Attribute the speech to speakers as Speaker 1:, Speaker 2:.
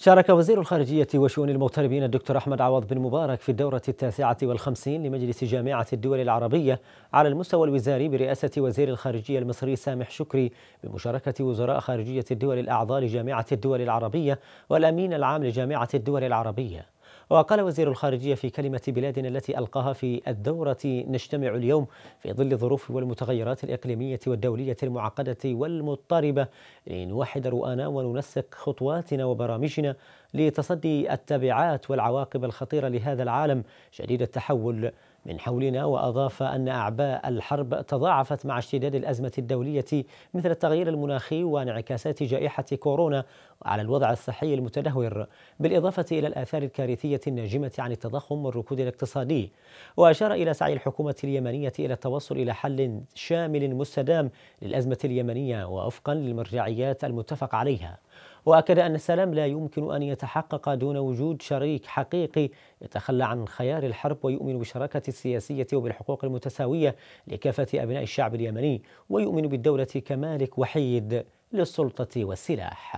Speaker 1: شارك وزير الخارجية وشؤون المغتربين الدكتور أحمد عوض بن مبارك في الدورة التاسعة والخمسين لمجلس جامعة الدول العربية على المستوى الوزاري برئاسة وزير الخارجية المصري سامح شكري بمشاركة وزراء خارجية الدول الأعضاء لجامعة الدول العربية والأمين العام لجامعة الدول العربية وقال وزير الخارجية في كلمة بلادنا التي ألقاها في الدورة نجتمع اليوم في ظل الظروف والمتغيرات الإقليمية والدولية المعقدة والمضطربة لنوحد رؤانا وننسق خطواتنا وبرامجنا لتصدي التبعات والعواقب الخطيرة لهذا العالم شديد التحول من حولنا وأضاف أن أعباء الحرب تضاعفت مع اشتداد الأزمة الدولية مثل التغيير المناخي وانعكاسات جائحة كورونا على الوضع الصحي المتدهور بالإضافة إلى الآثار الكارثية الناجمة عن التضخم والركود الاقتصادي وأشار إلى سعي الحكومة اليمنية إلى التوصل إلى حل شامل مستدام للأزمة اليمنية ووفقا للمرجعيات المتفق عليها وأكد أن السلام لا يمكن أن يتحقق دون وجود شريك حقيقي يتخلى عن خيار الحرب ويؤمن بشراكة السياسية وبالحقوق المتساوية لكافة أبناء الشعب اليمني ويؤمن بالدولة كمالك وحيد للسلطة والسلاح